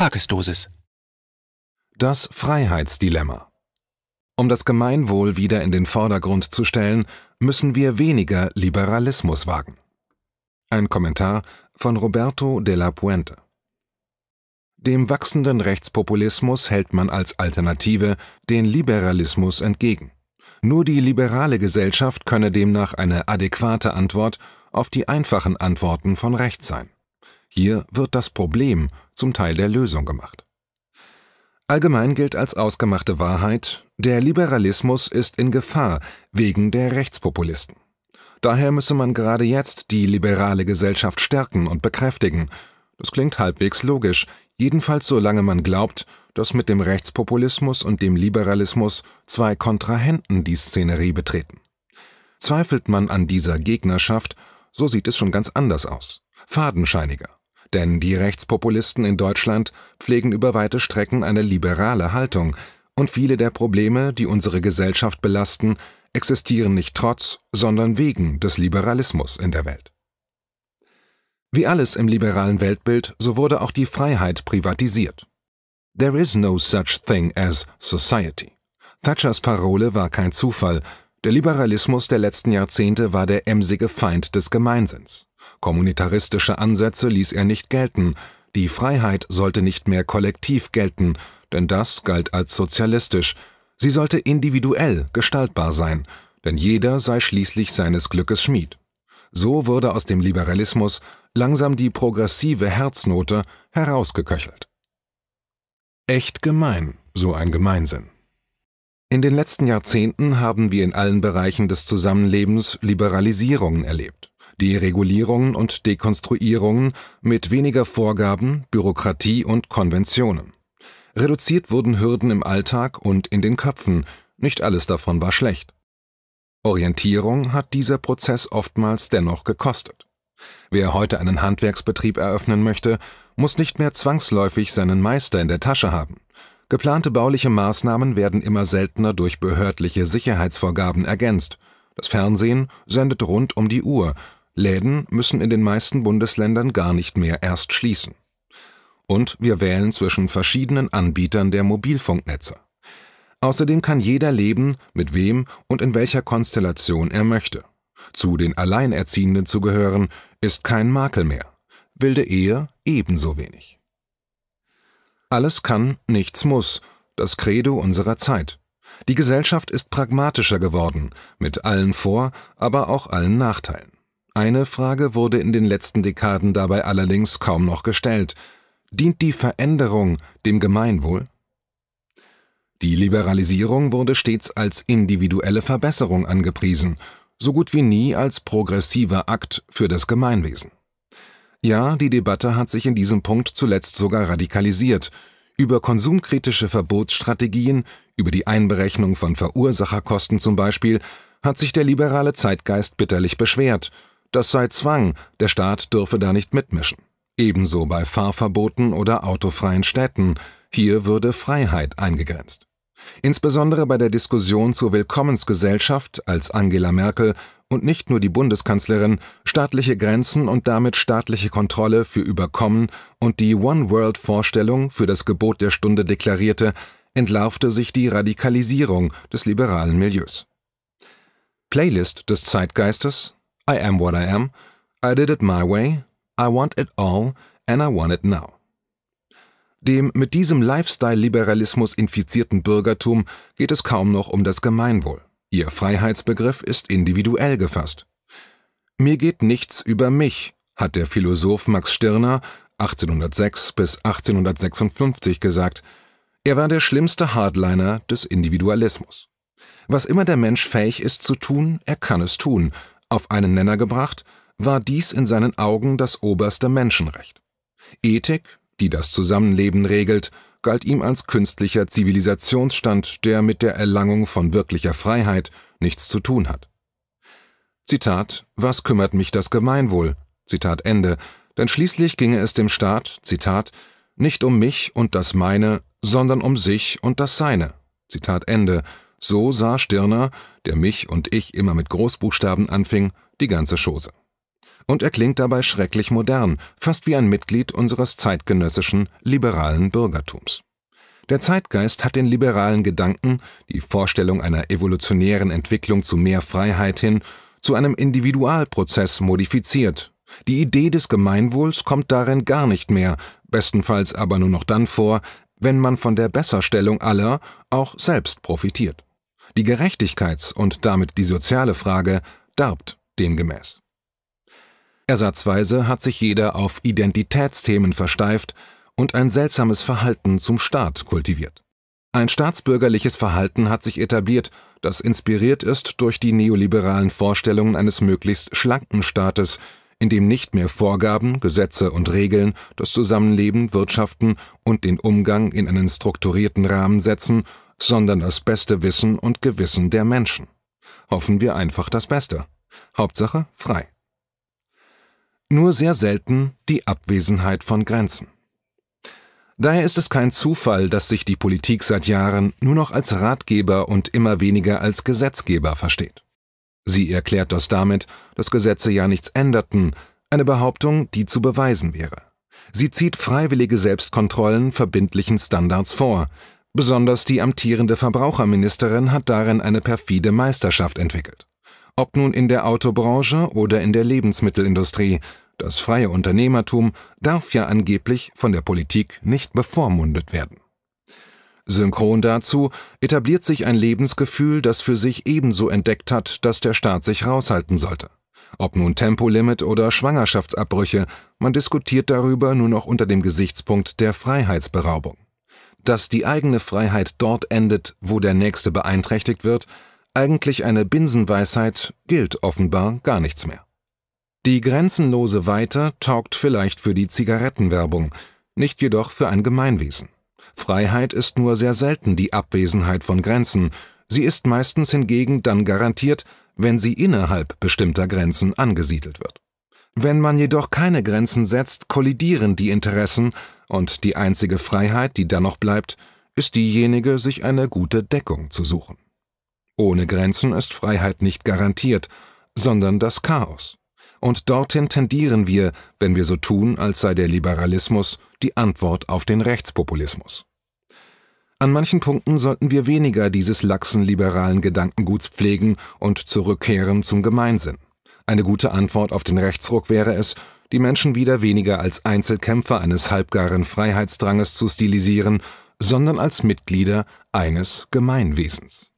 Tagesdosis. Das Freiheitsdilemma. Um das Gemeinwohl wieder in den Vordergrund zu stellen, müssen wir weniger Liberalismus wagen. Ein Kommentar von Roberto de la Puente. Dem wachsenden Rechtspopulismus hält man als Alternative den Liberalismus entgegen. Nur die liberale Gesellschaft könne demnach eine adäquate Antwort auf die einfachen Antworten von rechts sein. Hier wird das Problem zum Teil der Lösung gemacht. Allgemein gilt als ausgemachte Wahrheit, der Liberalismus ist in Gefahr wegen der Rechtspopulisten. Daher müsse man gerade jetzt die liberale Gesellschaft stärken und bekräftigen. Das klingt halbwegs logisch, jedenfalls solange man glaubt, dass mit dem Rechtspopulismus und dem Liberalismus zwei Kontrahenten die Szenerie betreten. Zweifelt man an dieser Gegnerschaft, so sieht es schon ganz anders aus, fadenscheiniger. Denn die Rechtspopulisten in Deutschland pflegen über weite Strecken eine liberale Haltung, und viele der Probleme, die unsere Gesellschaft belasten, existieren nicht trotz, sondern wegen des Liberalismus in der Welt. Wie alles im liberalen Weltbild, so wurde auch die Freiheit privatisiert. There is no such thing as society. Thatchers Parole war kein Zufall, der Liberalismus der letzten Jahrzehnte war der emsige Feind des Gemeinsinns. Kommunitaristische Ansätze ließ er nicht gelten, die Freiheit sollte nicht mehr kollektiv gelten, denn das galt als sozialistisch, sie sollte individuell gestaltbar sein, denn jeder sei schließlich seines Glückes Schmied. So wurde aus dem Liberalismus langsam die progressive Herznote herausgeköchelt. Echt gemein, so ein Gemeinsinn. In den letzten Jahrzehnten haben wir in allen Bereichen des Zusammenlebens Liberalisierungen erlebt. Deregulierungen und Dekonstruierungen mit weniger Vorgaben, Bürokratie und Konventionen. Reduziert wurden Hürden im Alltag und in den Köpfen, nicht alles davon war schlecht. Orientierung hat dieser Prozess oftmals dennoch gekostet. Wer heute einen Handwerksbetrieb eröffnen möchte, muss nicht mehr zwangsläufig seinen Meister in der Tasche haben. Geplante bauliche Maßnahmen werden immer seltener durch behördliche Sicherheitsvorgaben ergänzt. Das Fernsehen sendet rund um die Uhr. Läden müssen in den meisten Bundesländern gar nicht mehr erst schließen. Und wir wählen zwischen verschiedenen Anbietern der Mobilfunknetze. Außerdem kann jeder leben, mit wem und in welcher Konstellation er möchte. Zu den Alleinerziehenden zu gehören, ist kein Makel mehr. Wilde Ehe ebenso wenig. Alles kann, nichts muss, das Credo unserer Zeit. Die Gesellschaft ist pragmatischer geworden, mit allen Vor-, aber auch allen Nachteilen. Eine Frage wurde in den letzten Dekaden dabei allerdings kaum noch gestellt. Dient die Veränderung dem Gemeinwohl? Die Liberalisierung wurde stets als individuelle Verbesserung angepriesen, so gut wie nie als progressiver Akt für das Gemeinwesen. Ja, die Debatte hat sich in diesem Punkt zuletzt sogar radikalisiert. Über konsumkritische Verbotsstrategien, über die Einberechnung von Verursacherkosten zum Beispiel, hat sich der liberale Zeitgeist bitterlich beschwert. Das sei Zwang, der Staat dürfe da nicht mitmischen. Ebenso bei Fahrverboten oder autofreien Städten. Hier würde Freiheit eingegrenzt. Insbesondere bei der Diskussion zur Willkommensgesellschaft, als Angela Merkel und nicht nur die Bundeskanzlerin staatliche Grenzen und damit staatliche Kontrolle für überkommen und die One-World-Vorstellung für das Gebot der Stunde deklarierte, entlarvte sich die Radikalisierung des liberalen Milieus. Playlist des Zeitgeistes I Am What I Am, I Did It My Way, I Want It All and I Want It Now. Dem mit diesem Lifestyle-Liberalismus infizierten Bürgertum geht es kaum noch um das Gemeinwohl. Ihr Freiheitsbegriff ist individuell gefasst. Mir geht nichts über mich, hat der Philosoph Max Stirner 1806 bis 1856 gesagt. Er war der schlimmste Hardliner des Individualismus. Was immer der Mensch fähig ist zu tun, er kann es tun. Auf einen Nenner gebracht, war dies in seinen Augen das oberste Menschenrecht. Ethik, die das Zusammenleben regelt, galt ihm als künstlicher Zivilisationsstand, der mit der Erlangung von wirklicher Freiheit nichts zu tun hat. Zitat, was kümmert mich das Gemeinwohl? Zitat Ende, denn schließlich ginge es dem Staat, Zitat, nicht um mich und das meine, sondern um sich und das seine. Zitat Ende. So sah Stirner, der mich und ich immer mit Großbuchstaben anfing, die ganze Chose und er klingt dabei schrecklich modern, fast wie ein Mitglied unseres zeitgenössischen liberalen Bürgertums. Der Zeitgeist hat den liberalen Gedanken, die Vorstellung einer evolutionären Entwicklung zu mehr Freiheit hin, zu einem Individualprozess modifiziert. Die Idee des Gemeinwohls kommt darin gar nicht mehr, bestenfalls aber nur noch dann vor, wenn man von der Besserstellung aller auch selbst profitiert. Die Gerechtigkeits- und damit die soziale Frage darbt demgemäß. Ersatzweise hat sich jeder auf Identitätsthemen versteift und ein seltsames Verhalten zum Staat kultiviert. Ein staatsbürgerliches Verhalten hat sich etabliert, das inspiriert ist durch die neoliberalen Vorstellungen eines möglichst schlanken Staates, in dem nicht mehr Vorgaben, Gesetze und Regeln das Zusammenleben, Wirtschaften und den Umgang in einen strukturierten Rahmen setzen, sondern das beste Wissen und Gewissen der Menschen. Hoffen wir einfach das Beste. Hauptsache frei nur sehr selten die Abwesenheit von Grenzen. Daher ist es kein Zufall, dass sich die Politik seit Jahren nur noch als Ratgeber und immer weniger als Gesetzgeber versteht. Sie erklärt das damit, dass Gesetze ja nichts änderten, eine Behauptung, die zu beweisen wäre. Sie zieht freiwillige Selbstkontrollen verbindlichen Standards vor. Besonders die amtierende Verbraucherministerin hat darin eine perfide Meisterschaft entwickelt ob nun in der Autobranche oder in der Lebensmittelindustrie. Das freie Unternehmertum darf ja angeblich von der Politik nicht bevormundet werden. Synchron dazu etabliert sich ein Lebensgefühl, das für sich ebenso entdeckt hat, dass der Staat sich raushalten sollte. Ob nun Tempolimit oder Schwangerschaftsabbrüche, man diskutiert darüber nur noch unter dem Gesichtspunkt der Freiheitsberaubung. Dass die eigene Freiheit dort endet, wo der Nächste beeinträchtigt wird, eigentlich eine Binsenweisheit, gilt offenbar gar nichts mehr. Die grenzenlose Weite taugt vielleicht für die Zigarettenwerbung, nicht jedoch für ein Gemeinwesen. Freiheit ist nur sehr selten die Abwesenheit von Grenzen, sie ist meistens hingegen dann garantiert, wenn sie innerhalb bestimmter Grenzen angesiedelt wird. Wenn man jedoch keine Grenzen setzt, kollidieren die Interessen, und die einzige Freiheit, die dann noch bleibt, ist diejenige, sich eine gute Deckung zu suchen. Ohne Grenzen ist Freiheit nicht garantiert, sondern das Chaos. Und dorthin tendieren wir, wenn wir so tun, als sei der Liberalismus die Antwort auf den Rechtspopulismus. An manchen Punkten sollten wir weniger dieses laxen liberalen Gedankenguts pflegen und zurückkehren zum Gemeinsinn. Eine gute Antwort auf den Rechtsruck wäre es, die Menschen wieder weniger als Einzelkämpfer eines halbgaren Freiheitsdranges zu stilisieren, sondern als Mitglieder eines Gemeinwesens.